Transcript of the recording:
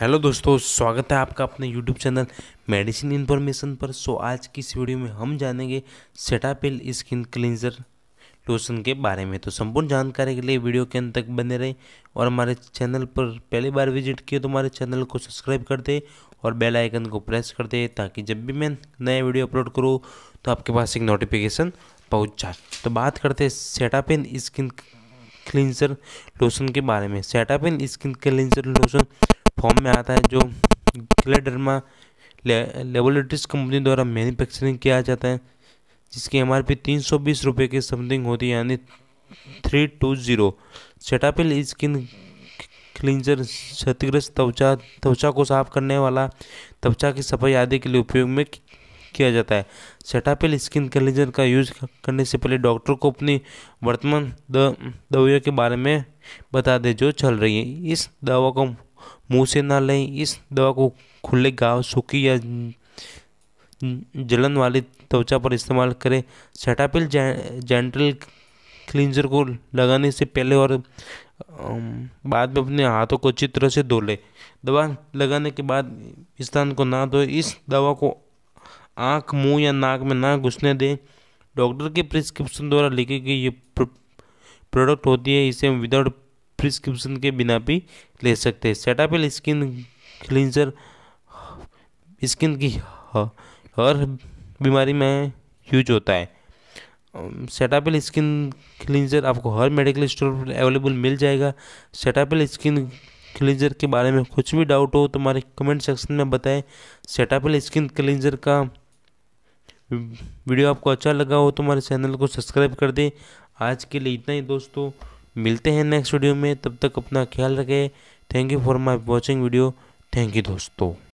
hello दोस्तों स्वागत है आपका अपने यूट्यूब चैनल मेडिसिन इन्फॉर्मेशन पर सो आज की इस वीडियो में हम जानेंगे सेटापिल स्किन क्लिनजर लोशन के बारे में तो संपूर्ण जानकारी के लिए वीडियो के अंत तक बने रहें और हमारे चैनल पर पहली बार विजिट किए तो हमारे चैनल को सब्सक्राइब कर दें और बेल आइकन को प्रेस कर दें ताकि जब भी मैं नया वीडियो अपलोड करूँ तो आपके पास एक नोटिफिकेशन पहुँच जाए तो बात करते हैं सेटापिन स्किन क्लिनजर लोशन के बारे में Cetaphil skin cleanser lotion form में आता है जो ग्लेडर्मा लेबोरेटरीज कंपनी द्वारा मैन्युफैक्चरिंग किया जाता है जिसकी एम आर पी तीन सौ बीस रुपये की समथिंग होती है यानी three two zero Cetaphil skin cleanser क्षतिग्रस्त त्वचा त्वचा को साफ करने वाला त्वचा की सफाई आदि के लिए उपयोग में किया जाता है सेटापिल स्किन क्लिंजर का यूज करने से पहले डॉक्टर को अपनी वर्तमान दवाइयों के बारे में बता दें जो चल रही है इस दवा को मुंह से ना लें इस दवा को खुले घाव सूखी या जलन वाली त्वचा पर इस्तेमाल करें सेटापिल जेंटल क्लींजर को लगाने से पहले और बाद में अपने हाथों को अच्छी तरह से धो लें दवा लगाने के बाद स्थान को ना धोए इस दवा को आँख मुंह या नाक में ना घुसने दें डॉक्टर के प्रिस्क्रिप्शन द्वारा लिखी गई ये प्रोडक्ट होती है इसे विदाउट प्रिस्क्रिप्शन के बिना भी ले सकते हैं सेटापिल स्किन क्लिनजर स्किन की हर बीमारी में यूज होता है सेटापिल स्किन क्लिनजर आपको हर मेडिकल स्टोर पर अवेलेबल मिल जाएगा सेटापिल स्किन क्लिनजर के बारे में कुछ भी डाउट हो तो हमारे कमेंट सेक्शन में बताएं सेटापिल स्किन क्लिनजर का वीडियो आपको अच्छा लगा हो तो हमारे चैनल को सब्सक्राइब कर दें आज के लिए इतना ही दोस्तों मिलते हैं नेक्स्ट वीडियो में तब तक अपना ख्याल रखें thank you for my watching video thank you दोस्तों